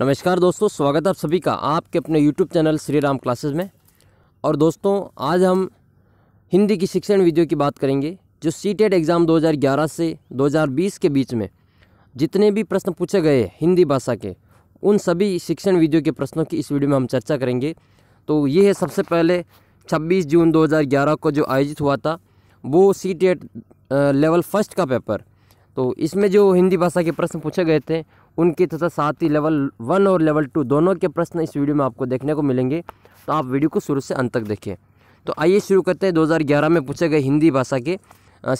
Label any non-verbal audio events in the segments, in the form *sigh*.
नमस्कार दोस्तों स्वागत है आप सभी का आपके अपने YouTube channel Shri Ram classes में और दोस्तों आज हम हिंदी की शिक्षण वीडियो की बात करेंगे जो सी टेट एग्ज़ाम 2011 से 2020 के बीच में जितने भी प्रश्न पूछे गए हिंदी भाषा के उन सभी शिक्षण वीडियो के प्रश्नों की इस वीडियो में हम चर्चा करेंगे तो ये है सबसे पहले छब्बीस जून दो को जो आयोजित हुआ था वो सी e लेवल फर्स्ट का पेपर तो इसमें जो हिंदी भाषा के प्रश्न पूछे गए थे उनके तथा साथ ही लेवल वन और लेवल टू दोनों के प्रश्न इस वीडियो में आपको देखने को मिलेंगे तो आप वीडियो को शुरू से अंत तक देखें तो आइए शुरू करते हैं 2011 में पूछे गए हिंदी भाषा के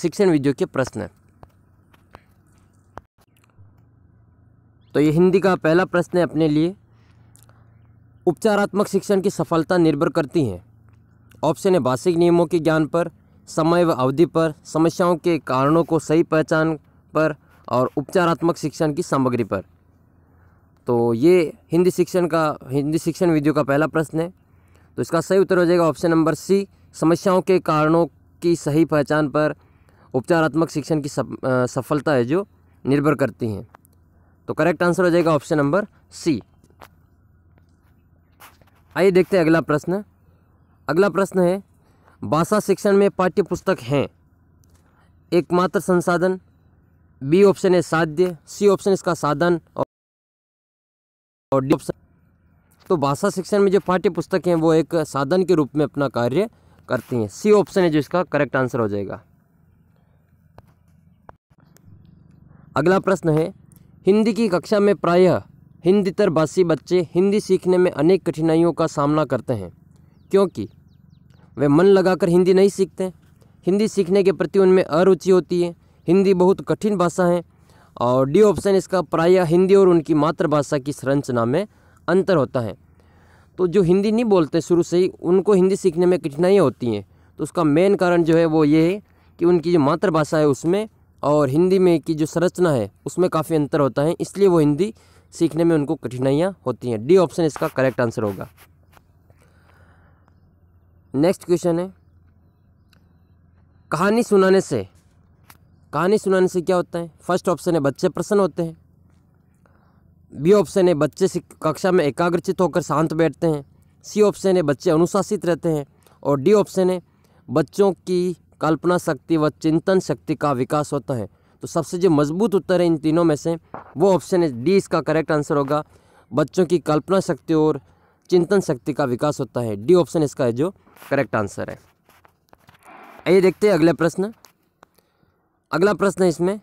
शिक्षण विधियों के प्रश्न तो ये हिंदी का पहला प्रश्न है अपने लिए उपचारात्मक शिक्षण की सफलता निर्भर करती है ऑप्शन है भाषिक नियमों के ज्ञान पर समय व अवधि पर समस्याओं के कारणों को सही पहचान पर और उपचारात्मक शिक्षण की सामग्री पर तो ये हिंदी शिक्षण का हिंदी शिक्षण वीडियो का पहला प्रश्न है तो इसका सही उत्तर हो जाएगा ऑप्शन नंबर सी समस्याओं के कारणों की सही पहचान पर उपचारात्मक शिक्षण की सफलता है जो निर्भर करती हैं तो करेक्ट आंसर हो जाएगा ऑप्शन नंबर सी आइए देखते हैं अगला प्रश्न अगला प्रश्न है भाषा शिक्षण में पाठ्य पुस्तक हैं एकमात्र संसाधन बी ऑप्शन है साध्य सी ऑप्शन इसका साधन और डी ऑप्शन तो भाषा शिक्षण में जो पाठ्य पुस्तक हैं वो एक साधन के रूप में अपना कार्य करती हैं सी ऑप्शन है जो इसका करेक्ट आंसर हो जाएगा अगला प्रश्न है हिंदी की कक्षा में प्रायः हिंदीतर भाषी बच्चे हिंदी सीखने में अनेक कठिनाइयों का सामना करते हैं क्योंकि वे मन लगाकर हिंदी नहीं सीखते हिंदी सीखने के प्रति उनमें अरुचि होती है हिंदी बहुत कठिन भाषा है और डी ऑप्शन इसका प्रायः हिंदी और उनकी मातृभाषा की संरचना में अंतर होता है तो जो हिंदी नहीं बोलते शुरू से ही उनको हिंदी सीखने में कठिनाइयाँ होती हैं तो उसका मेन कारण जो है वो ये है कि उनकी जो मातृभाषा है उसमें और हिंदी में की जो संरचना है उसमें काफ़ी अंतर होता है इसलिए वो हिंदी सीखने में उनको कठिनाइयाँ होती हैं डी ऑप्शन इसका करेक्ट आंसर होगा नेक्स्ट क्वेश्चन है कहानी सुनाने से कहानी सुनाने से क्या होता है फर्स्ट ऑप्शन है बच्चे प्रसन्न होते हैं बी ऑप्शन है बच्चे कक्षा में एकाग्रचित होकर शांत बैठते हैं सी ऑप्शन है बच्चे अनुशासित रहते हैं और डी ऑप्शन है बच्चों की कल्पना शक्ति व चिंतन शक्ति का विकास होता है तो सबसे जो मजबूत उत्तर है इन तीनों में से वो ऑप्शन है डी इसका करेक्ट आंसर होगा बच्चों की कल्पना शक्ति और चिंतन शक्ति का विकास होता है डी ऑप्शन इसका है जो करेक्ट आंसर है आइए देखते हैं अगला प्रश्न अगला प्रश्न है इसमें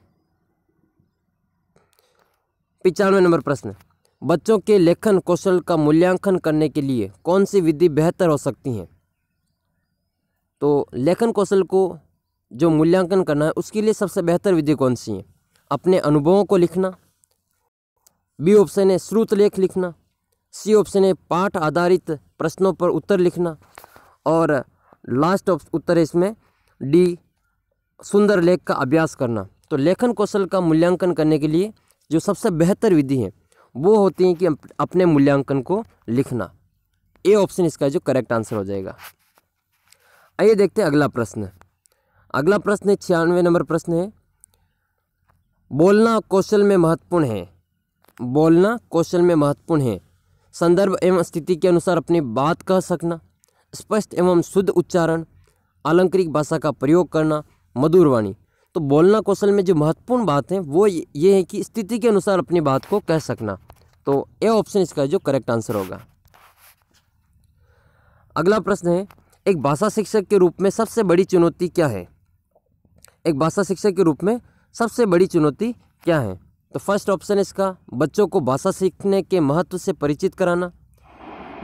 पिचानवे नंबर प्रश्न बच्चों के लेखन कौशल का मूल्यांकन करने के लिए कौन सी विधि बेहतर हो सकती है तो लेखन कौशल को जो मूल्यांकन करना है उसके लिए सबसे बेहतर विधि कौन सी है अपने अनुभवों को लिखना बी ऑप्शन है श्रुत लेख लिखना सी ऑप्शन है पाठ आधारित प्रश्नों पर उत्तर लिखना और लास्ट उत्तर है इसमें डी सुंदर लेख का अभ्यास करना तो लेखन कौशल का मूल्यांकन करने के लिए जो सबसे बेहतर विधि है वो होती है कि अपने मूल्यांकन को लिखना ए ऑप्शन इसका जो करेक्ट आंसर हो जाएगा आइए देखते हैं अगला प्रश्न अगला प्रश्न है छियानवे नंबर प्रश्न है बोलना कौशल में महत्वपूर्ण है बोलना कौशल में महत्वपूर्ण है संदर्भ एवं स्थिति के अनुसार अपनी बात कह सकना स्पष्ट एवं शुद्ध उच्चारण आलंकारिक भाषा का प्रयोग करना मधुर वाणी तो बोलना कौशल में जो महत्वपूर्ण बात है वो ये है कि स्थिति के अनुसार अपनी बात को कह सकना तो ए ऑप्शन इसका जो करेक्ट आंसर होगा अगला प्रश्न है एक भाषा शिक्षक के रूप में सबसे बड़ी चुनौती क्या है एक भाषा शिक्षक के रूप में सबसे बड़ी चुनौती क्या है तो फर्स्ट ऑप्शन इसका बच्चों को भाषा सीखने के महत्व से परिचित कराना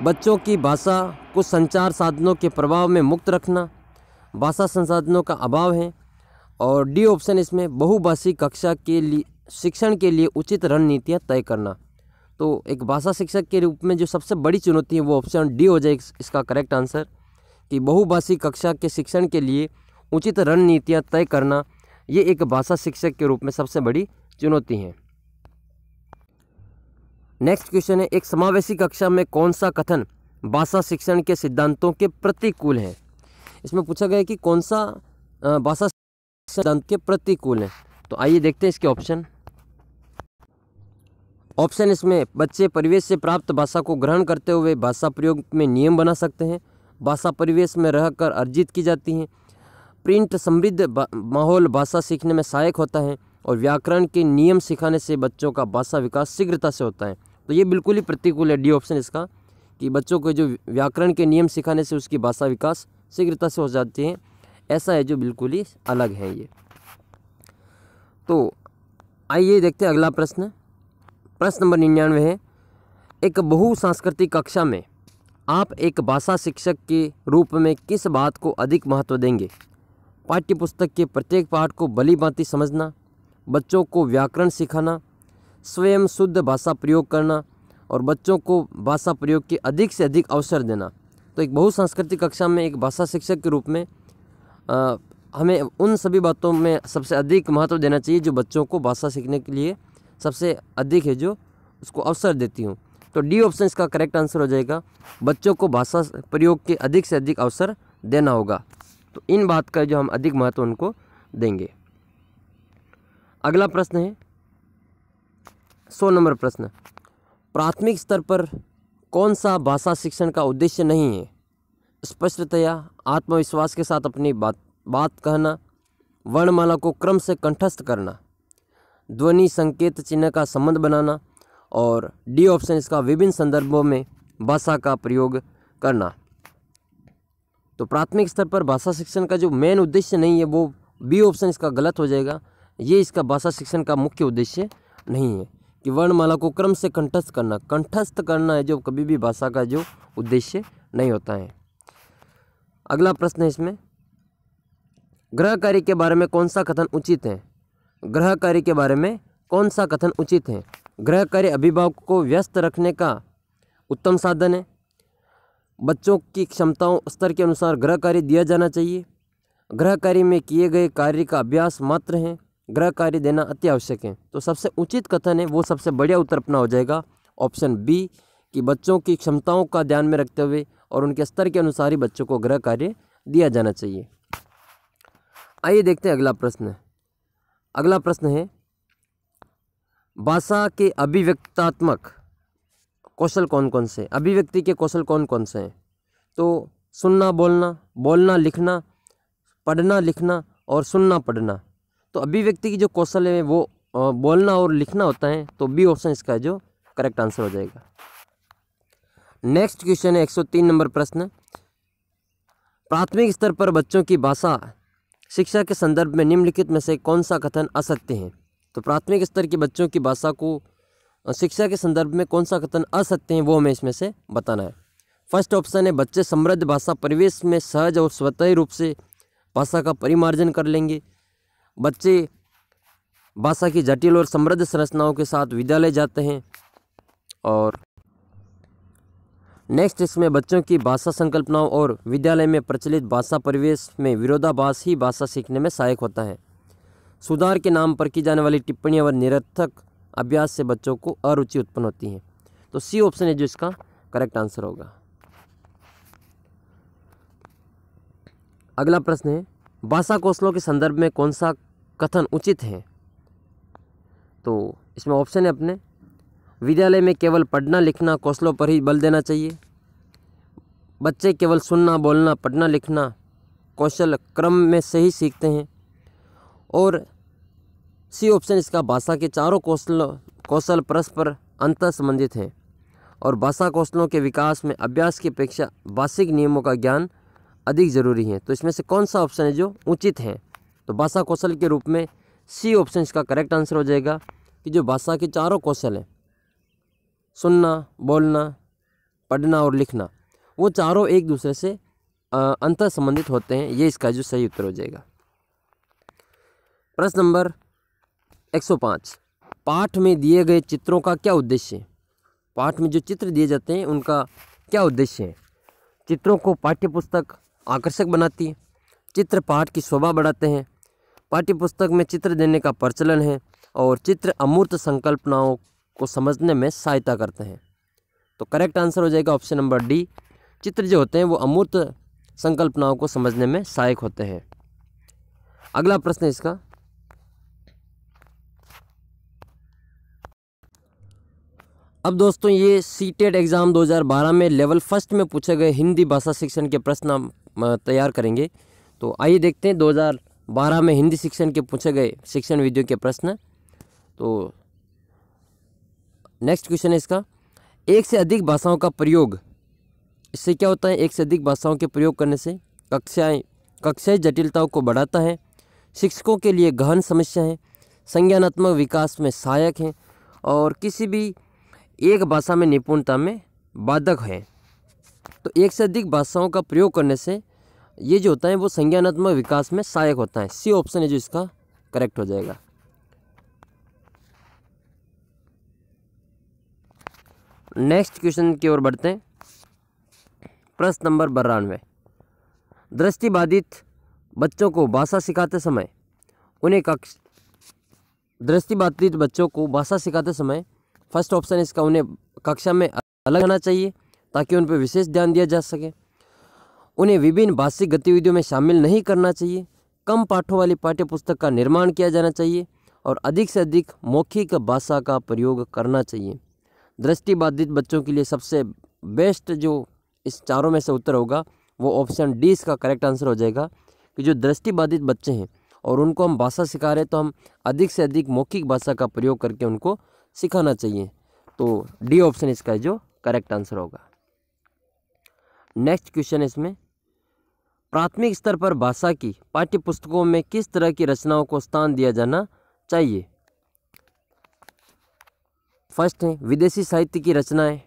बच्चों की भाषा को संचार साधनों के प्रभाव में मुक्त रखना भाषा संसाधनों का अभाव है और डी ऑप्शन इसमें बहुभाषी कक्षा के लिए शिक्षण के लिए उचित रणनीतियाँ तय करना तो एक भाषा शिक्षक के रूप में जो सबसे बड़ी चुनौती है वो ऑप्शन डी हो जाए इसका करेक्ट आंसर कि बहुभाषी कक्षा के शिक्षण के लिए उचित रणनीतियाँ तय करना ये एक भाषा शिक्षक के रूप में सबसे बड़ी चुनौती है नेक्स्ट क्वेश्चन है एक समावेशी कक्षा में कौन सा कथन भाषा शिक्षण के सिद्धांतों के प्रतिकूल है इसमें पूछा गया कि कौन सा भाषा दंत के प्रतिकूल हैं तो आइए देखते हैं इसके ऑप्शन ऑप्शन इसमें बच्चे परिवेश से प्राप्त भाषा को ग्रहण करते हुए भाषा प्रयोग में नियम बना सकते हैं भाषा परिवेश में रहकर अर्जित की जाती हैं प्रिंट समृद्ध माहौल भाषा सीखने में सहायक होता है और व्याकरण के नियम सिखाने से बच्चों का भाषा विकास शीघ्रता से होता है तो ये बिल्कुल ही प्रतिकूल है डी ऑप्शन इसका कि बच्चों को जो व्याकरण के नियम सिखाने से उसकी भाषा विकास शीघ्रता से हो जाती है ऐसा है जो बिल्कुल ही अलग है ये तो आइए देखते हैं अगला प्रश्न प्रश्न नंबर निन्यानवे है एक बहु सांस्कृतिक कक्षा में आप एक भाषा शिक्षक के रूप में किस बात को अधिक महत्व देंगे पाठ्यपुस्तक के प्रत्येक पाठ को भली भांति समझना बच्चों को व्याकरण सिखाना स्वयं शुद्ध भाषा प्रयोग करना और बच्चों को भाषा प्रयोग के अधिक से अधिक अवसर देना तो एक बहु सांस्कृतिक कक्षा में एक भाषा शिक्षक के रूप में हमें उन सभी बातों में सबसे अधिक महत्व देना चाहिए जो बच्चों को भाषा सीखने के लिए सबसे अधिक है जो उसको अवसर देती हूँ तो डी ऑप्शन इसका करेक्ट आंसर हो जाएगा बच्चों को भाषा प्रयोग के अधिक से अधिक अवसर देना होगा तो इन बात का जो हम अधिक महत्व उनको देंगे अगला प्रश्न है सौ नंबर प्रश्न प्राथमिक स्तर पर कौन सा भाषा शिक्षण का उद्देश्य नहीं है स्पष्टतया आत्मविश्वास के साथ अपनी बात बात कहना वर्णमाला को क्रम से कंठस्थ करना ध्वनि संकेत चिन्ह का संबंध बनाना और डी ऑप्शन इसका विभिन्न संदर्भों में भाषा का प्रयोग करना तो प्राथमिक स्तर पर भाषा शिक्षण का जो मेन उद्देश्य नहीं है वो बी ऑप्शन इसका गलत हो जाएगा ये इसका भाषा शिक्षण का मुख्य उद्देश्य नहीं है कि वर्णमाला को क्रम से कंठस्थ करना कंठस्थ करना है जो कभी भी भाषा का जो उद्देश्य नहीं होता है अगला प्रश्न है इसमें कार्य के बारे में कौन सा कथन उचित है कार्य के बारे में कौन सा कथन उचित है कार्य अभिभावक को व्यस्त रखने का उत्तम साधन है बच्चों की क्षमताओं स्तर के अनुसार कार्य दिया जाना चाहिए कार्य में किए गए कार्य का अभ्यास मात्र है कार्य देना अति आवश्यक है तो सबसे उचित कथन है वो सबसे बढ़िया उत्तर अपना हो जाएगा ऑप्शन बी कि बच्चों की क्षमताओं का ध्यान में रखते हुए और उनके स्तर के अनुसार ही बच्चों को गृह कार्य दिया जाना चाहिए आइए देखते हैं अगला प्रश्न अगला प्रश्न है भाषा के अभिव्यक्तात्मक कौशल कौन कौन से अभिव्यक्ति के कौशल कौन कौन से हैं तो सुनना बोलना बोलना लिखना पढ़ना लिखना और सुनना पढ़ना तो अभिव्यक्ति की जो कौशल है वो बोलना और लिखना होता है तो बी ऑप्शन इसका जो करेक्ट आंसर हो जाएगा नेक्स्ट क्वेश्चन है 103 नंबर प्रश्न प्राथमिक स्तर पर बच्चों की भाषा शिक्षा के संदर्भ में निम्नलिखित में से कौन सा कथन असत्य है तो प्राथमिक स्तर के बच्चों की भाषा को शिक्षा के संदर्भ में कौन सा कथन असत्य है वो हमें इसमें से बताना है फर्स्ट ऑप्शन है बच्चे समृद्ध भाषा परिवेश में सहज और स्वतः रूप से भाषा का परिमार्जन कर लेंगे बच्चे भाषा की जटिल और समृद्ध संरचनाओं के साथ विद्यालय जाते हैं और नेक्स्ट इसमें बच्चों की भाषा संकल्पनाओं और विद्यालय में प्रचलित भाषा परिवेश में विरोधाभास ही भाषा सीखने में सहायक होता है सुधार के नाम पर की जाने वाली टिप्पणियाँ व निरर्थक अभ्यास से बच्चों को अरुचि उत्पन्न होती है तो सी ऑप्शन है जो इसका करेक्ट आंसर होगा अगला प्रश्न है भाषा कौशलों के संदर्भ में कौन सा कथन उचित है तो इसमें ऑप्शन है अपने विद्यालय में केवल पढ़ना लिखना कौशलों पर ही बल देना चाहिए बच्चे केवल सुनना बोलना पढ़ना लिखना कौशल क्रम में से ही सीखते हैं और सी ऑप्शन इसका भाषा के चारों कौशल कौशल परस्पर अंतर संबंधित हैं और भाषा कौशलों के विकास में अभ्यास की अपेक्षा भाषिक नियमों का ज्ञान अधिक ज़रूरी है तो इसमें से कौन सा ऑप्शन है जो उचित है तो भाषा कौशल के रूप में सी ऑप्शन इसका करेक्ट आंसर हो जाएगा कि जो भाषा के चारों कौशल हैं सुनना बोलना पढ़ना और लिखना वो चारों एक दूसरे से अंतर संबंधित होते हैं ये इसका जो सही उत्तर हो जाएगा प्रश्न नंबर 105 पाठ में दिए गए चित्रों का क्या उद्देश्य है पाठ में जो चित्र दिए जाते हैं उनका क्या उद्देश्य है चित्रों को पाठ्यपुस्तक आकर्षक बनाती है चित्र पाठ की शोभा बढ़ाते हैं पाठ्यपुस्तक में चित्र देने का प्रचलन है और चित्र अमूर्त संकल्पनाओं को समझने में सहायता करते हैं तो करेक्ट आंसर हो जाएगा ऑप्शन नंबर डी चित्र जो होते हैं वो अमूर्त संकल्पनाओं को समझने में सहायक होते हैं अगला प्रश्न इसका अब दोस्तों ये सी एग्ज़ाम 2012 में लेवल फर्स्ट में पूछे गए हिंदी भाषा शिक्षण के प्रश्न हम तैयार करेंगे तो आइए देखते हैं 2012 में हिंदी शिक्षण के पूछे गए शिक्षण विधियों के प्रश्न तो नेक्स्ट क्वेश्चन है इसका एक से अधिक भाषाओं का प्रयोग इससे क्या होता है एक से अधिक भाषाओं के प्रयोग करने से कक्षाएं कक्षाएं जटिलताओं को बढ़ाता है शिक्षकों के लिए गहन समस्या है संज्ञानात्मक विकास में सहायक हैं और किसी भी एक भाषा में निपुणता में बाधक हैं तो एक से अधिक भाषाओं का प्रयोग करने से ये जो होता है वो संज्ञानात्मक विकास में सहायक होता है सी ऑप्शन है जो इसका करेक्ट हो जाएगा नेक्स्ट क्वेश्चन की ओर बढ़ते हैं प्रश्न नंबर बारानवे दृष्टिबाधित बच्चों को भाषा सिखाते समय उन्हें कक्ष दृष्टिबाधित बच्चों को भाषा सिखाते समय फर्स्ट ऑप्शन इसका उन्हें कक्षा में अलग होना चाहिए ताकि उन पर विशेष ध्यान दिया जा सके उन्हें विभिन्न भाषिक गतिविधियों में शामिल नहीं करना चाहिए कम पाठों वाली पाठ्य पुस्तक का निर्माण किया जाना चाहिए और अधिक से अधिक मौखिक भाषा का प्रयोग करना चाहिए दृष्टिबाधित बच्चों के लिए सबसे बेस्ट जो इस चारों में से उत्तर होगा वो ऑप्शन डी इसका करेक्ट आंसर हो जाएगा कि जो दृष्टिबाधित बच्चे हैं और उनको हम भाषा सिखा रहे तो हम अधिक से अधिक मौखिक भाषा का प्रयोग करके उनको सिखाना चाहिए तो डी ऑप्शन इसका जो करेक्ट आंसर होगा नेक्स्ट क्वेश्चन इसमें प्राथमिक स्तर पर भाषा की पाठ्य पुस्तकों में किस तरह की रचनाओं को स्थान दिया जाना चाहिए फर्स्ट है विदेशी साहित्य की रचनाएं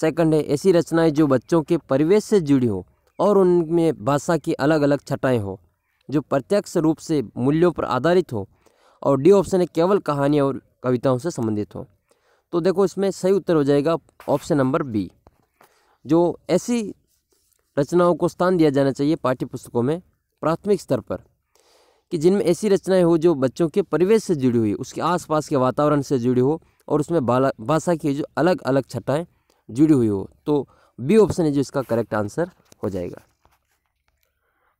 सेकंड है ऐसी रचनाएं जो बच्चों के परिवेश से जुड़ी हो और उनमें भाषा की अलग अलग छटाएँ हो जो प्रत्यक्ष रूप से मूल्यों पर आधारित हो और डी ऑप्शन है केवल कहानियाँ और कविताओं से संबंधित हो तो देखो इसमें सही उत्तर हो जाएगा ऑप्शन नंबर बी जो ऐसी रचनाओं को स्थान दिया जाना चाहिए पाठ्य पुस्तकों में प्राथमिक स्तर पर कि जिनमें ऐसी रचनाएं हो जो बच्चों के परिवेश से जुड़ी हुई उसके आसपास के वातावरण से जुड़ी हो और उसमें बाला भाषा की जो अलग अलग छटाएँ जुड़ी हुई हो तो बी ऑप्शन है जो इसका करेक्ट आंसर हो जाएगा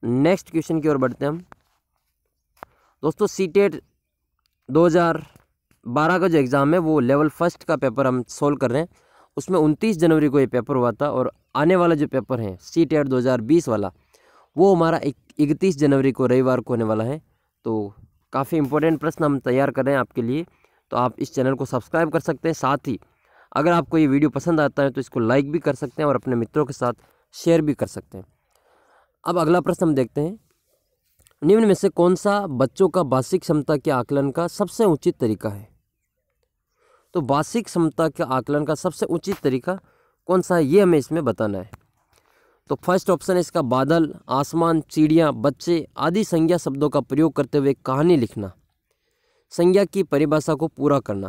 नेक्स्ट क्वेश्चन की ओर बढ़ते हैं हम दोस्तों सी टेट e दो का जो एग्ज़ाम है वो लेवल फर्स्ट का पेपर हम सोल्व कर रहे हैं उसमें 29 जनवरी को ये पेपर हुआ था और आने वाला जो पेपर है सी टेट e दो वाला वो हमारा इकतीस जनवरी को रविवार को होने वाला है तो काफ़ी इंपॉर्टेंट प्रश्न हम तैयार कर रहे हैं आपके लिए तो आप इस चैनल को सब्सक्राइब कर सकते हैं साथ ही अगर आपको ये वीडियो पसंद आता है तो इसको लाइक भी कर सकते हैं और अपने मित्रों के साथ शेयर भी कर सकते हैं अब अगला प्रश्न हम देखते हैं निम्न में से कौन सा बच्चों का वार्षिक क्षमता के आकलन का सबसे उचित तरीका है तो वार्षिक क्षमता के आकलन का सबसे उचित तरीका कौन सा है ये हमें इसमें बताना है तो फर्स्ट ऑप्शन है इसका बादल आसमान चिड़िया बच्चे आदि संज्ञा शब्दों का प्रयोग करते हुए कहानी लिखना संज्ञा की परिभाषा को पूरा करना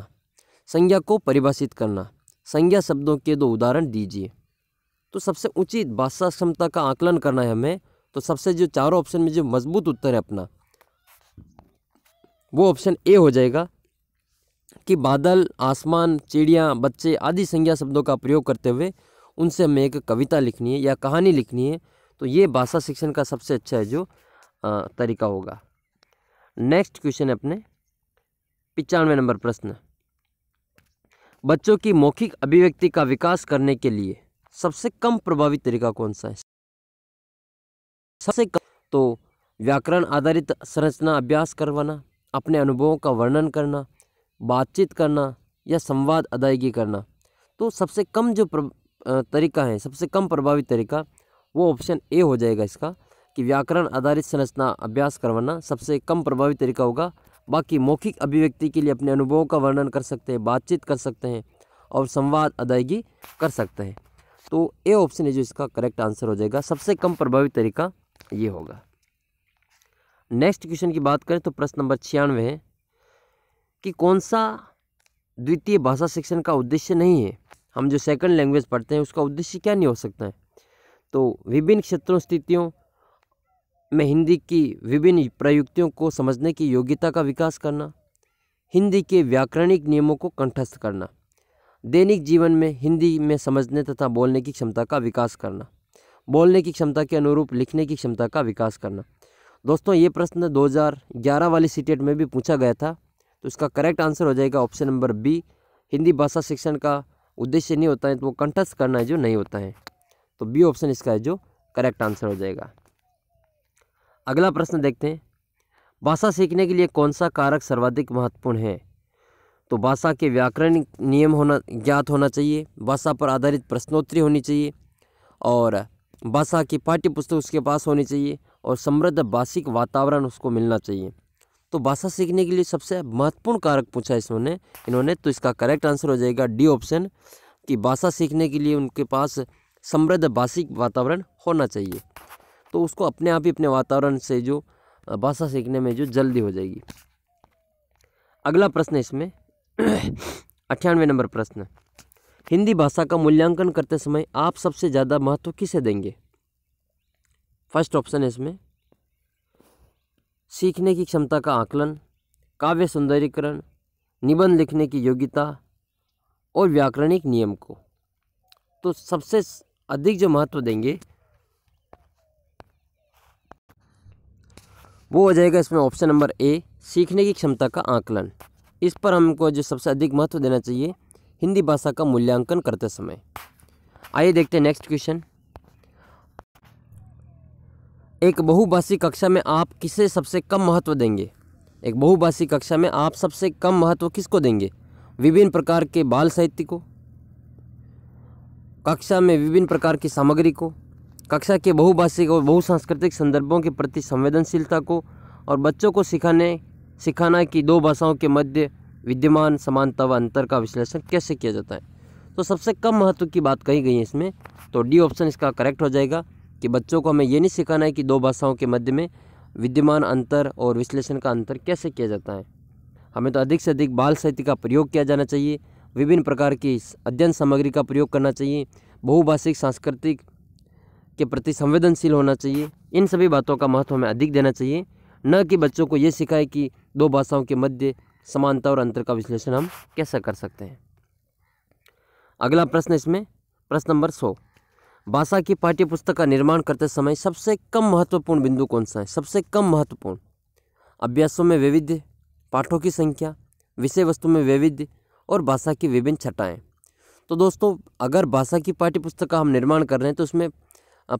संज्ञा को परिभाषित करना संज्ञा शब्दों के दो उदाहरण दीजिए तो सबसे उचित भाषा क्षमता का आकलन करना है हमें तो सबसे जो चारों ऑप्शन में जो मजबूत उत्तर है अपना वो ऑप्शन ए हो जाएगा कि बादल आसमान चिड़िया बच्चे आदि संज्ञा शब्दों का प्रयोग करते हुए उनसे हमें एक कविता लिखनी है या कहानी लिखनी है तो ये भाषा शिक्षण का सबसे अच्छा है जो तरीका होगा नेक्स्ट क्वेश्चन है अपने पिचानवे नंबर प्रश्न बच्चों की मौखिक अभिव्यक्ति का विकास करने के लिए सबसे कम प्रभावी तरीका कौन सा है सबसे कम तो व्याकरण आधारित संरचना अभ्यास करवाना अपने अनुभवों का वर्णन करना बातचीत करना या संवाद अदायगी करना तो सबसे कम जो तरीका है सबसे कम प्रभावी तरीका वो ऑप्शन ए हो जाएगा इसका कि व्याकरण आधारित संरचना अभ्यास करवाना सबसे कम प्रभावी तरीका होगा बाकी मौखिक अभिव्यक्ति के लिए अपने अनुभवों का वर्णन कर सकते हैं बातचीत कर सकते हैं और संवाद अदायगी कर सकते हैं तो ए ऑप्शन है जो इसका करेक्ट आंसर हो जाएगा सबसे कम प्रभावी तरीका ये होगा नेक्स्ट क्वेश्चन की बात करें तो प्रश्न नंबर छियानवे है कि कौन सा द्वितीय भाषा शिक्षण का उद्देश्य नहीं है हम जो सेकंड लैंग्वेज पढ़ते हैं उसका उद्देश्य क्या नहीं हो सकता है तो विभिन्न क्षेत्रों स्थितियों में हिंदी की विभिन्न प्रयुक्तियों को समझने की योग्यता का विकास करना हिंदी के व्याकरणिक नियमों को कंठस्थ करना दैनिक जीवन में हिंदी में समझने तथा बोलने की क्षमता का विकास करना बोलने की क्षमता के अनुरूप लिखने की क्षमता का विकास करना दोस्तों ये प्रश्न 2011 वाली सीटेट में भी पूछा गया था तो इसका करेक्ट आंसर हो जाएगा ऑप्शन नंबर बी हिंदी भाषा शिक्षण का उद्देश्य नहीं होता है तो वो कंठस्थ करना है जो नहीं होता है तो बी ऑप्शन इसका है जो करेक्ट आंसर हो जाएगा अगला प्रश्न देखते हैं भाषा सीखने के लिए कौन सा कारक सर्वाधिक महत्वपूर्ण है तो भाषा के व्याकरण नियम होना ज्ञात होना चाहिए भाषा पर आधारित प्रश्नोत्तरी होनी चाहिए और भाषा की पाठ्य पुस्तक उसके पास होनी चाहिए और समृद्ध भाषिक वातावरण उसको मिलना चाहिए तो भाषा सीखने के लिए सबसे महत्वपूर्ण कारक पूछा इसमें इन्होंने तो इसका करेक्ट आंसर हो जाएगा डी ऑप्शन कि भाषा सीखने के लिए उनके पास समृद्ध भाषिक वातावरण होना चाहिए तो उसको अपने आप ही अपने वातावरण से जो भाषा सीखने में जो जल्दी हो जाएगी अगला प्रश्न इसमें *clears throat* अट्ठानवे नंबर प्रश्न हिंदी भाषा का मूल्यांकन करते समय आप सबसे ज़्यादा महत्व किसे देंगे फर्स्ट ऑप्शन है इसमें सीखने की क्षमता का आकलन काव्य सौंदर्यकरण निबंध लिखने की योग्यता और व्याकरणिक नियम को तो सबसे अधिक जो महत्व देंगे वो हो जाएगा इसमें ऑप्शन नंबर ए सीखने की क्षमता का आंकलन इस पर हमको जो सबसे अधिक महत्व देना चाहिए हिंदी भाषा का मूल्यांकन करते समय आइए देखते हैं नेक्स्ट क्वेश्चन एक बहुभाषी कक्षा में आप किसे सबसे कम महत्व देंगे एक बहुभाषी कक्षा में आप सबसे कम महत्व किसको देंगे विभिन्न प्रकार के बाल साहित्य को कक्षा में विभिन्न प्रकार की सामग्री को कक्षा के बहुभाषिक और बहुसांस्कृतिक संदर्भों के प्रति संवेदनशीलता को और बच्चों को सिखाने सिखाना कि दो भाषाओं के मध्य विद्यमान समानता व अंतर का विश्लेषण कैसे किया जाता है तो सबसे कम महत्व की बात कही गई है इसमें तो डी ऑप्शन इसका करेक्ट हो जाएगा कि बच्चों को हमें ये नहीं सिखाना है कि दो भाषाओं के मध्य में विद्यमान अंतर और विश्लेषण का अंतर कैसे किया जाता है हमें तो अधिक से अधिक बाल साहित्य का प्रयोग किया जाना चाहिए विभिन्न प्रकार की अध्ययन सामग्री का प्रयोग करना चाहिए बहुभाषिक सांस्कृतिक के प्रति संवेदनशील होना चाहिए इन सभी बातों का महत्व हमें अधिक देना चाहिए न कि बच्चों को ये सिखाए कि दो भाषाओं के मध्य समानता और अंतर का विश्लेषण हम कैसे कर सकते हैं अगला प्रश्न इसमें प्रश्न नंबर सौ भाषा की पाठ्यपुस्तक का निर्माण करते समय सबसे कम महत्वपूर्ण बिंदु कौन सा है सबसे कम महत्वपूर्ण अभ्यासों में वैविध्य पाठों की संख्या विषय वस्तु में वैविध्य और भाषा की विभिन्न छटाएँ तो दोस्तों अगर भाषा की पाठ्यपुस्तक का हम निर्माण कर रहे हैं तो उसमें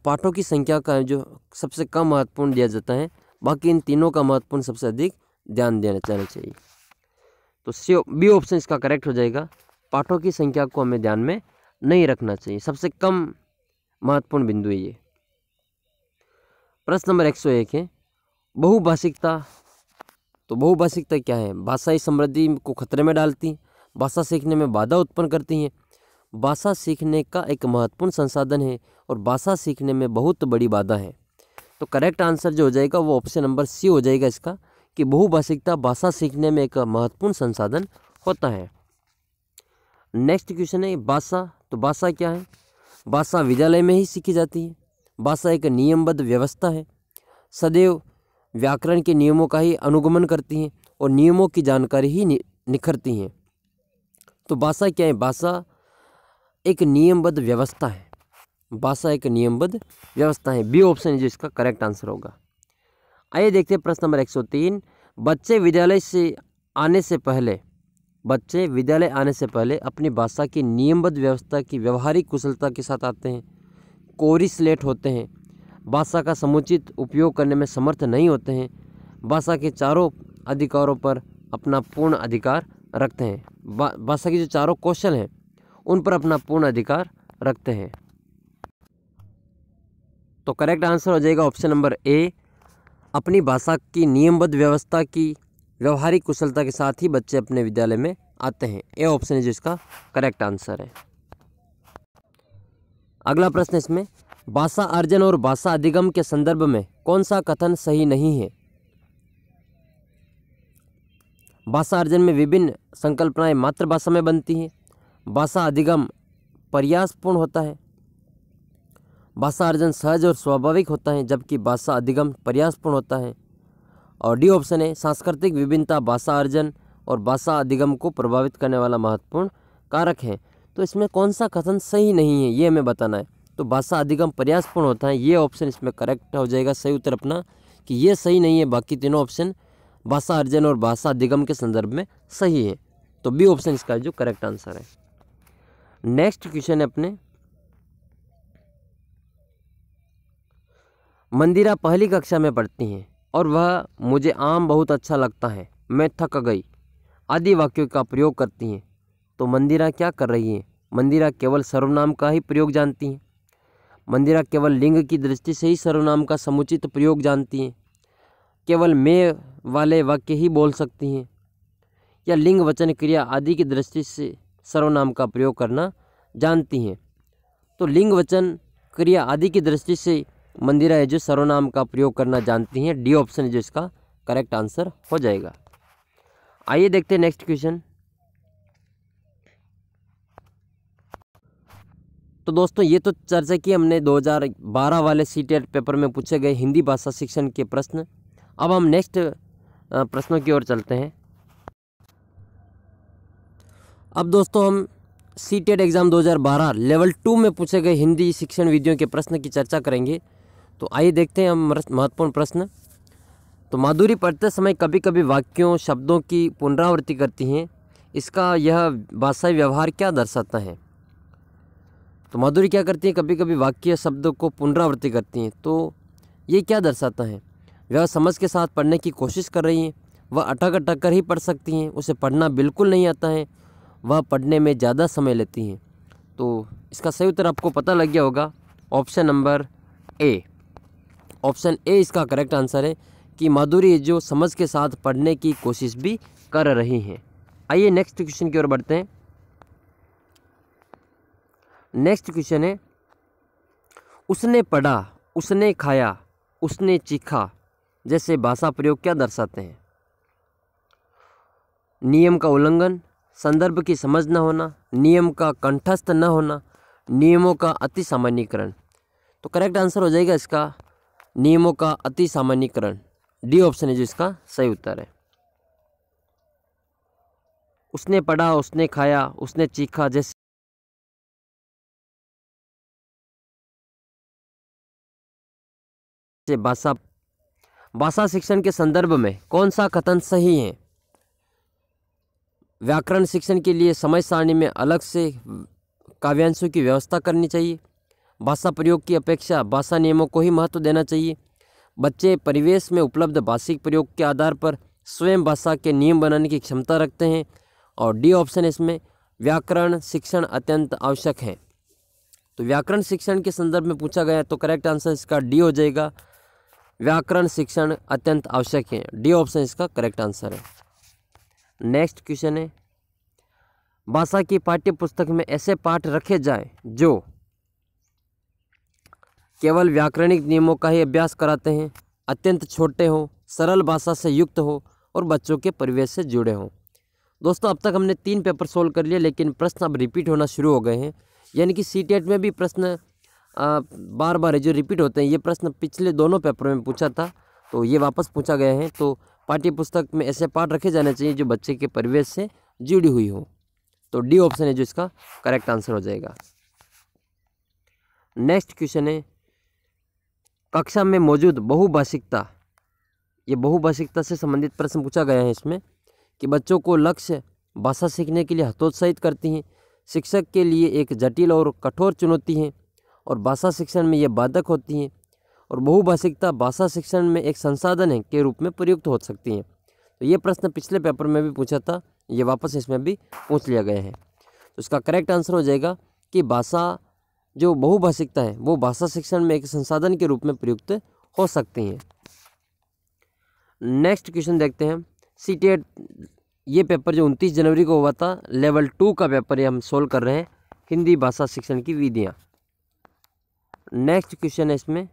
पाठों की संख्या का जो सबसे कम महत्वपूर्ण दिया जाता है बाकी इन तीनों का महत्वपूर्ण सबसे अधिक ध्यान देना जाना चाहिए तो सी बी ऑप्शन इसका करेक्ट हो जाएगा पाठों की संख्या को हमें ध्यान में नहीं रखना चाहिए सबसे कम महत्वपूर्ण बिंदु है ये प्रश्न नंबर एक सौ एक है बहुभाषिकता तो बहुभाषिकता क्या है भाषाई समृद्धि को खतरे में डालती भाषा सीखने में बाधा उत्पन्न करती हैं भाषा सीखने का एक महत्वपूर्ण संसाधन है और भाषा सीखने में बहुत बड़ी बाधा है तो करेक्ट आंसर जो हो जाएगा वो ऑप्शन नंबर सी हो जाएगा इसका कि बहुभाषिकता भाषा सीखने में एक महत्वपूर्ण संसाधन होता है नेक्स्ट क्वेश्चन है भाषा तो भाषा क्या है भाषा विद्यालय में ही सीखी जाती है भाषा एक नियमबद्ध व्यवस्था है सदैव व्याकरण के नियमों का ही अनुगमन करती हैं और नियमों की जानकारी ही नि, निखरती हैं तो भाषा क्या है भाषा एक नियमबद्ध व्यवस्था है भाषा एक नियमबद्ध व्यवस्था है बी ऑप्शन जो इसका करेक्ट आंसर होगा आइए देखते हैं प्रश्न नंबर 103 बच्चे विद्यालय से आने से पहले बच्चे विद्यालय आने से पहले अपनी भाषा की नियमबद्ध व्यवस्था की व्यवहारिक कुशलता के साथ आते हैं कोरिसलेट होते हैं भाषा का समुचित उपयोग करने में समर्थ नहीं होते हैं भाषा के चारों अधिकारों पर अपना पूर्ण अधिकार रखते हैं भाषा के जो चारों कौशल हैं उन पर अपना पूर्ण अधिकार रखते हैं तो करेक्ट आंसर हो जाएगा ऑप्शन नंबर ए अपनी भाषा की नियमबद्ध व्यवस्था की व्यवहारिक कुशलता के साथ ही बच्चे अपने विद्यालय में आते हैं ए ऑप्शन है जो इसका करेक्ट आंसर है अगला प्रश्न इसमें भाषा अर्जन और भाषा अधिगम के संदर्भ में कौन सा कथन सही नहीं है भाषा अर्जन में विभिन्न संकल्पनाएं मातृभाषा में बनती हैं भाषा अधिगम प्रयासपूर्ण होता है भाषा अर्जन सहज और स्वाभाविक होता है जबकि भाषा अधिगम प्रयासपूर्ण होता है और डी ऑप्शन है सांस्कृतिक विभिन्नता भाषा अर्जन और भाषा अधिगम को प्रभावित करने वाला महत्वपूर्ण कारक है तो इसमें कौन सा कथन सही नहीं है ये हमें बताना है तो भाषा अधिगम प्रयासपूर्ण होता है ये ऑप्शन इसमें करेक्ट हो जाएगा सही उत्तर अपना कि ये सही नहीं है बाकी तीनों ऑप्शन भाषा अर्जन और भाषा अधिगम के संदर्भ में सही है तो बी ऑप्शन इसका जो करेक्ट आंसर है नेक्स्ट क्वेश्चन है अपने मंदिरा पहली कक्षा में पढ़ती हैं और वह मुझे आम बहुत अच्छा लगता है मैं थक गई आदि वाक्यों का प्रयोग करती हैं तो मंदिरा क्या कर रही हैं मंदिरा केवल सर्वनाम का ही प्रयोग जानती हैं मंदिरा केवल लिंग की दृष्टि से ही सर्वनाम का समुचित प्रयोग जानती हैं केवल मैं वाले वाक्य ही बोल सकती हैं या लिंग वचन क्रिया आदि की दृष्टि से सर्वनाम का प्रयोग करना जानती हैं तो लिंग वचन क्रिया आदि की दृष्टि से मंदिरा है जो सर्वनाम का प्रयोग करना जानती हैं डी ऑप्शन जो इसका करेक्ट आंसर हो जाएगा आइए देखते हैं नेक्स्ट क्वेश्चन तो दोस्तों ये तो चर्चा की हमने 2012 वाले सी पेपर में पूछे गए हिंदी भाषा शिक्षण के प्रश्न अब हम नेक्स्ट प्रश्नों की ओर चलते हैं अब दोस्तों हम C TET exam 2012 level two में पूछे गए हिंदी शिक्षण विधियों के प्रश्न की चर्चा करेंगे तो आइए देखते हैं हम महत्वपूर्ण प्रश्न तो माधुरी पढ़ते समय कभी कभी वाक्यों शब्दों की पुनरावृत्ति करती हैं इसका यह भाषाई व्यवहार क्या दर्शाता है तो माधुरी क्या करती हैं कभी कभी वाक्य शब्दों को पुनरावृत्ति करती हैं तो ये क्या दर्शाता है वह समझ के साथ पढ़ने की कोशिश कर रही हैं वह अटक अटक कर ही पढ़ सकती हैं उसे पढ़ना बिल्कुल नहीं आता है वह पढ़ने में ज़्यादा समय लेती हैं तो इसका सही उत्तर आपको पता लग गया होगा option number A option A इसका करेक्ट आंसर है कि माधुरी जो समझ के साथ पढ़ने की कोशिश भी कर रही हैं आइए नेक्स्ट क्वेश्चन की ओर बढ़ते हैं नेक्स्ट क्वेश्चन है उसने पढ़ा उसने खाया उसने चीखा जैसे भाषा प्रयोग क्या दर्शाते हैं नियम का उल्लंघन संदर्भ की समझ न होना नियम का कंठस्थ न होना नियमों का अति सामान्यकरण तो करेक्ट आंसर हो जाएगा इसका नियमों का अति सामान्यकरण डी ऑप्शन है जो इसका सही उत्तर है उसने पढ़ा उसने खाया उसने चीखा जैसे भाषा भाषा शिक्षण के संदर्भ में कौन सा कथन सही है व्याकरण शिक्षण के लिए समय सारणी में अलग से काव्यांशों की व्यवस्था करनी चाहिए भाषा प्रयोग की अपेक्षा भाषा नियमों को ही महत्व देना चाहिए बच्चे परिवेश में उपलब्ध भाषिक प्रयोग के आधार पर स्वयं भाषा के नियम बनाने की क्षमता रखते हैं और डी ऑप्शन इसमें व्याकरण शिक्षण अत्यंत आवश्यक है तो व्याकरण शिक्षण के संदर्भ में पूछा गया तो करेक्ट आंसर इसका डी हो जाएगा व्याकरण शिक्षण अत्यंत आवश्यक है डी ऑप्शन इसका करेक्ट आंसर है नेक्स्ट क्वेश्चन है भाषा की पाठ्य पुस्तक में ऐसे पाठ रखे जाएं जो केवल व्याकरणिक नियमों का ही अभ्यास कराते हैं अत्यंत छोटे हों सरल भाषा से युक्त हो और बच्चों के परिवेश से जुड़े हों दोस्तों अब तक हमने तीन पेपर सोल्व कर लिए लेकिन प्रश्न अब रिपीट होना शुरू हो गए हैं यानी कि सी e में भी प्रश्न बार बार जो रिपीट होते हैं ये प्रश्न पिछले दोनों पेपरों में पूछा था तो ये वापस पूछा गया है तो पाठ्य पुस्तक में ऐसे पाठ रखे जाने चाहिए जो बच्चे के परिवेश से जुड़ी हुई हो तो डी ऑप्शन है जो इसका करेक्ट आंसर हो जाएगा नेक्स्ट क्वेश्चन है कक्षा में मौजूद बहुभाषिकता ये बहुभाषिकता से संबंधित प्रश्न पूछा गया है इसमें कि बच्चों को लक्ष्य भाषा सीखने के लिए हतोत्साहित करती हैं शिक्षक के लिए एक जटिल और कठोर चुनौती है और भाषा शिक्षण में ये बाधक होती हैं और बहुभाषिकता भाषा शिक्षण में एक संसाधन है के रूप में प्रयुक्त हो सकती हैं तो ये प्रश्न पिछले पेपर में भी पूछा था ये वापस इसमें भी पूछ लिया गया है तो इसका करेक्ट आंसर हो जाएगा कि भाषा जो बहुभाषिकता है वो भाषा शिक्षण में एक संसाधन के रूप में प्रयुक्त हो सकती हैं नेक्स्ट क्वेश्चन देखते हैं सी टी ये पेपर जो उनतीस जनवरी को हुआ था लेवल टू का पेपर ये हम सोल्व कर रहे हैं हिंदी भाषा शिक्षण की विधियाँ नेक्स्ट क्वेश्चन है इसमें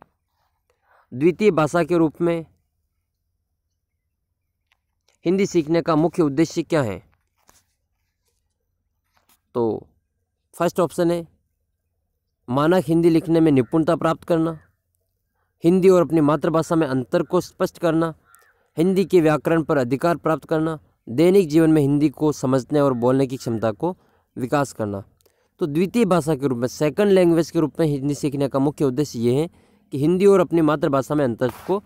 द्वितीय भाषा के रूप में हिंदी सीखने का मुख्य उद्देश्य क्या है तो फर्स्ट ऑप्शन है मानक हिंदी लिखने में निपुणता प्राप्त करना हिंदी और अपनी मातृभाषा में अंतर को स्पष्ट करना हिंदी के व्याकरण पर अधिकार प्राप्त करना दैनिक जीवन में हिंदी को समझने और बोलने की क्षमता को विकास करना तो द्वितीय भाषा के रूप में सेकंड लैंग्वेज के रूप में हिंदी सीखने का मुख्य उद्देश्य ये है कि हिंदी और अपनी मातृभाषा में अंतर को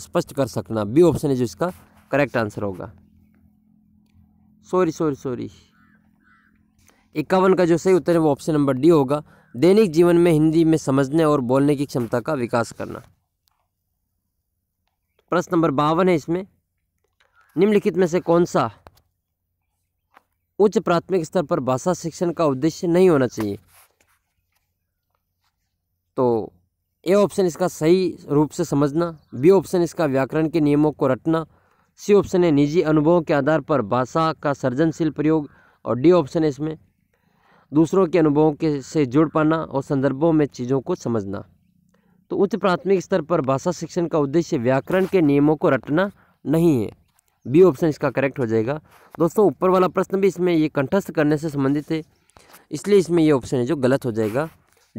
स्पष्ट कर सकना बी ऑप्शन है जो इसका करेक्ट आंसर होगा सॉरी सॉरी सॉरी इक्यावन का जो सही उत्तर है वो ऑप्शन नंबर डी होगा दैनिक जीवन में हिंदी में समझने और बोलने की क्षमता का विकास करना प्रश्न नंबर बावन है इसमें निम्नलिखित में से कौन सा उच्च प्राथमिक स्तर पर भाषा शिक्षण का उद्देश्य नहीं होना चाहिए तो ए ऑप्शन इसका सही रूप से समझना बी ऑप्शन इसका व्याकरण के नियमों को रटना सी ऑप्शन है निजी अनुभवों के आधार पर भाषा का सृजनशील प्रयोग और डी ऑप्शन है इसमें दूसरों के अनुभवों के से जुड़ पाना और संदर्भों में चीज़ों को समझना तो उच्च प्राथमिक स्तर पर भाषा शिक्षण का उद्देश्य व्याकरण के नियमों को रटना नहीं है बी ऑप्शन इसका करेक्ट हो जाएगा दोस्तों ऊपर वाला प्रश्न भी इसमें ये कंठस्थ करने से संबंधित है इसलिए इसमें ये ऑप्शन है जो गलत हो जाएगा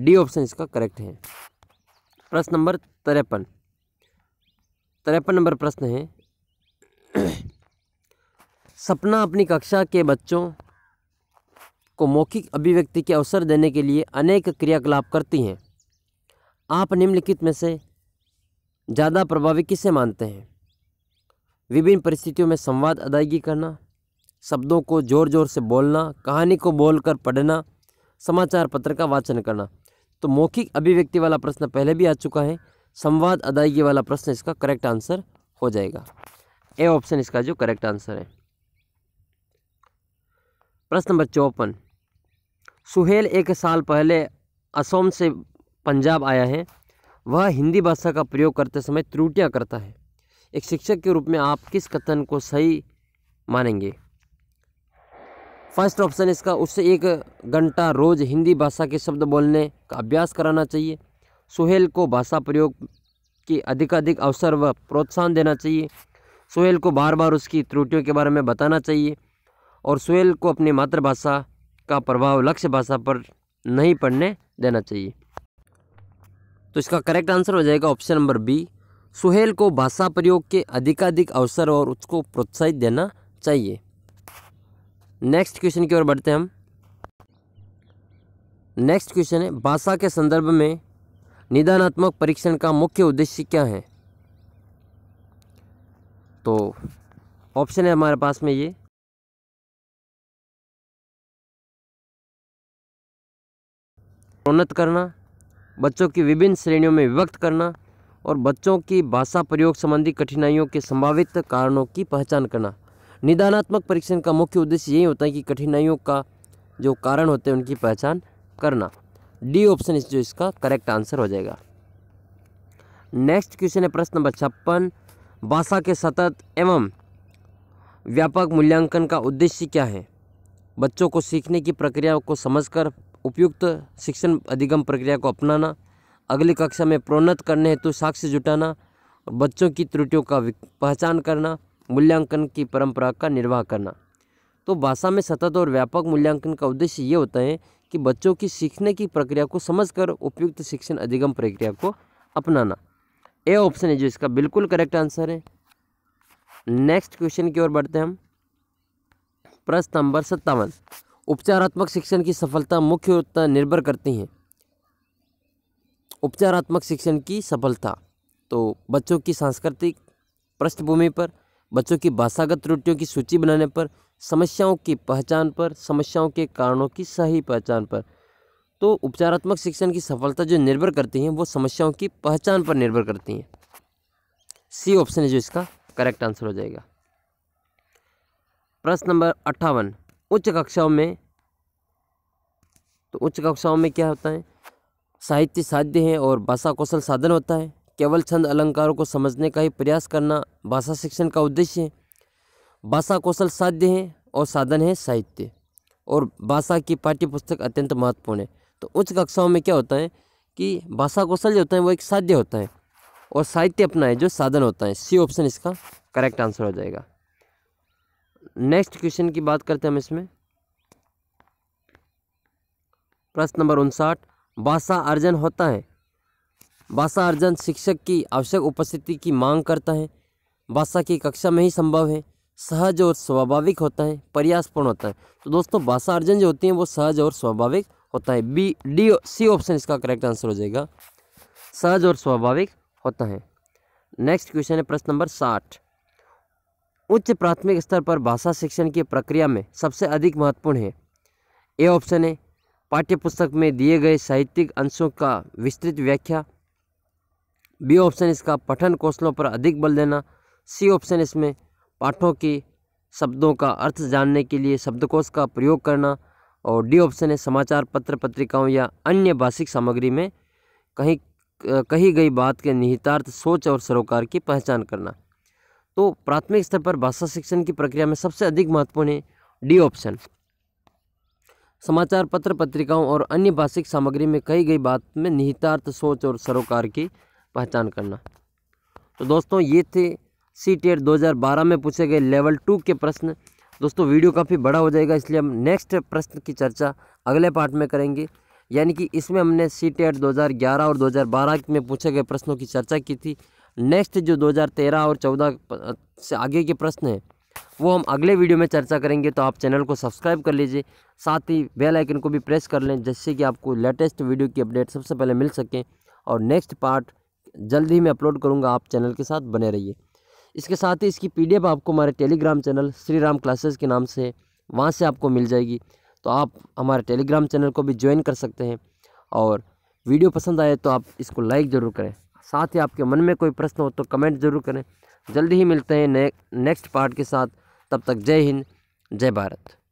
डी ऑप्शन इसका करेक्ट है प्रश्न नंबर तिरपन तिरपन नंबर प्रश्न है सपना अपनी कक्षा के बच्चों को मौखिक अभिव्यक्ति के अवसर देने के लिए अनेक क्रियाकलाप करती हैं आप निम्नलिखित में से ज़्यादा प्रभावी किसे मानते हैं विभिन्न परिस्थितियों में संवाद अदायगी करना शब्दों को जोर जोर से बोलना कहानी को बोलकर पढ़ना समाचार पत्र का वाचन करना तो मौखिक अभिव्यक्ति वाला प्रश्न पहले भी आ चुका है संवाद अदायगी वाला प्रश्न इसका करेक्ट आंसर हो जाएगा ए ऑप्शन इसका जो करेक्ट आंसर है प्रश्न नंबर चौपन सुहेल एक साल पहले असम से पंजाब आया है वह हिंदी भाषा का प्रयोग करते समय त्रुटियां करता है एक शिक्षक के रूप में आप किस कथन को सही मानेंगे फर्स्ट ऑप्शन इसका उससे एक घंटा रोज़ हिंदी भाषा के शब्द बोलने का अभ्यास कराना चाहिए सुहेल को भाषा प्रयोग के अधिकाधिक अवसर व प्रोत्साहन देना चाहिए सुहेल को बार बार उसकी त्रुटियों के बारे में बताना चाहिए और सुहेल को अपनी मातृभाषा का प्रभाव लक्ष्य भाषा पर नहीं पड़ने देना चाहिए तो इसका करेक्ट आंसर हो जाएगा ऑप्शन नंबर बी सुहेल को भाषा प्रयोग के अधिकाधिक अवसर और उसको प्रोत्साहित देना चाहिए नेक्स्ट क्वेश्चन की ओर बढ़ते हैं हम नेक्स्ट क्वेश्चन है भाषा के संदर्भ में निदानात्मक परीक्षण का मुख्य उद्देश्य क्या है तो ऑप्शन है हमारे पास में ये उन्नत करना बच्चों की विभिन्न श्रेणियों में विभक्त करना और बच्चों की भाषा प्रयोग संबंधी कठिनाइयों के संभावित कारणों की पहचान करना निदानात्मक परीक्षण का मुख्य उद्देश्य यही होता है कि कठिनाइयों का जो कारण होते हैं उनकी पहचान करना डी ऑप्शन इस जो इसका करेक्ट आंसर हो जाएगा नेक्स्ट क्वेश्चन है प्रश्न नंबर छप्पन भाषा के सतत एवं व्यापक मूल्यांकन का उद्देश्य क्या है बच्चों को सीखने की प्रक्रिया को समझकर उपयुक्त शिक्षण अधिगम प्रक्रिया को अपनाना अगली कक्षा में प्रोन्नत करने हेतु साक्ष्य जुटाना बच्चों की त्रुटियों का पहचान करना मूल्यांकन की परंपरा का निर्वाह करना तो भाषा में सतत और व्यापक मूल्यांकन का उद्देश्य ये होता है कि बच्चों की सीखने की प्रक्रिया को समझकर उपयुक्त शिक्षण अधिगम प्रक्रिया को अपनाना ए ऑप्शन है जो इसका बिल्कुल करेक्ट आंसर है नेक्स्ट क्वेश्चन की ओर बढ़ते हैं हम प्रश्न नंबर सत्तावन उपचारात्मक शिक्षण की सफलता मुख्य निर्भर करती है उपचारात्मक शिक्षण की सफलता तो बच्चों की सांस्कृतिक पृष्ठभूमि पर बच्चों की भाषागत त्रुटियों की सूची बनाने पर समस्याओं की पहचान पर समस्याओं के कारणों की सही पहचान पर तो उपचारात्मक शिक्षण की सफलता जो निर्भर करती हैं वो समस्याओं की पहचान पर निर्भर करती हैं सी ऑप्शन है जो इसका करेक्ट आंसर हो जाएगा प्रश्न नंबर अट्ठावन उच्च कक्षाओं में तो उच्च कक्षाओं में क्या होता है साहित्य साध्य है और भाषा कौशल साधन होता है केवल छंद अलंकारों को समझने का ही प्रयास करना भाषा शिक्षण का उद्देश्य है भाषा कौशल साध्य है और साधन है साहित्य और भाषा की पाठ्य पुस्तक अत्यंत महत्वपूर्ण है तो उच्च कक्षाओं में क्या होता है कि भाषा कौशल जो होता है वो एक साध्य होता है और साहित्य अपना है जो साधन होता है सी ऑप्शन इसका करेक्ट आंसर हो जाएगा नेक्स्ट क्वेश्चन की बात करते हैं हम इसमें प्रश्न नंबर उनसाठ भाषा अर्जन होता है भाषा अर्जन शिक्षक की आवश्यक उपस्थिति की मांग करता है भाषा की कक्षा में ही संभव है सहज और स्वाभाविक होता है प्रयासपूर्ण होता है तो दोस्तों भाषा अर्जन जो होती है वो सहज और स्वाभाविक होता है बी डी सी ऑप्शन इसका करेक्ट आंसर हो जाएगा सहज और स्वाभाविक होता है नेक्स्ट क्वेश्चन है प्रश्न नंबर साठ उच्च प्राथमिक स्तर पर भाषा शिक्षण की प्रक्रिया में सबसे अधिक महत्वपूर्ण है ए ऑप्शन है पाठ्यपुस्तक में दिए गए साहित्यिक अंशों का विस्तृत व्याख्या बी ऑप्शन इसका पठन कौशलों पर अधिक बल देना सी ऑप्शन इसमें पाठों की शब्दों का अर्थ जानने के लिए शब्दकोश का प्रयोग करना और डी ऑप्शन है समाचार पत्र पत्रिकाओं या अन्य भाषिक सामग्री में कहीं कही गई बात के निहितार्थ सोच और सरोकार की पहचान करना तो प्राथमिक स्तर पर भाषा शिक्षण की प्रक्रिया में सबसे अधिक महत्वपूर्ण है डी ऑप्शन समाचार पत्र पत्रिकाओं और अन्य भाषिक सामग्री में कही गई बात में निहितार्थ सोच और सरोकार की पहचान करना तो दोस्तों ये थे सी टेट दो में पूछे गए लेवल टू के प्रश्न दोस्तों वीडियो काफ़ी बड़ा हो जाएगा इसलिए हम नेक्स्ट प्रश्न की चर्चा अगले पार्ट में करेंगे यानी कि इसमें हमने सी टेट 2011 और 2012 में पूछे गए प्रश्नों की चर्चा की थी नेक्स्ट जो 2013 और 14 से आगे के प्रश्न हैं वो हम अगले वीडियो में चर्चा करेंगे तो आप चैनल को सब्सक्राइब कर लीजिए साथ ही बेल आइकन को भी प्रेस कर लें जिससे कि आपको लेटेस्ट वीडियो की अपडेट सबसे पहले मिल सकें और नेक्स्ट पार्ट जल्द ही मैं अपलोड करूँगा आप चैनल के साथ बने रहिए इसके साथ ही इसकी पी आपको हमारे Telegram channel Shri Ram classes के नाम से वहाँ से आपको मिल जाएगी तो आप हमारे टेलीग्राम चैनल को भी ज्वाइन कर सकते हैं और वीडियो पसंद आए तो आप इसको लाइक ज़रूर करें साथ ही आपके मन में कोई प्रश्न हो तो कमेंट ज़रूर करें जल्दी ही मिलते हैं ने, नेक्स्ट पार्ट के साथ तब तक जय हिंद जय भारत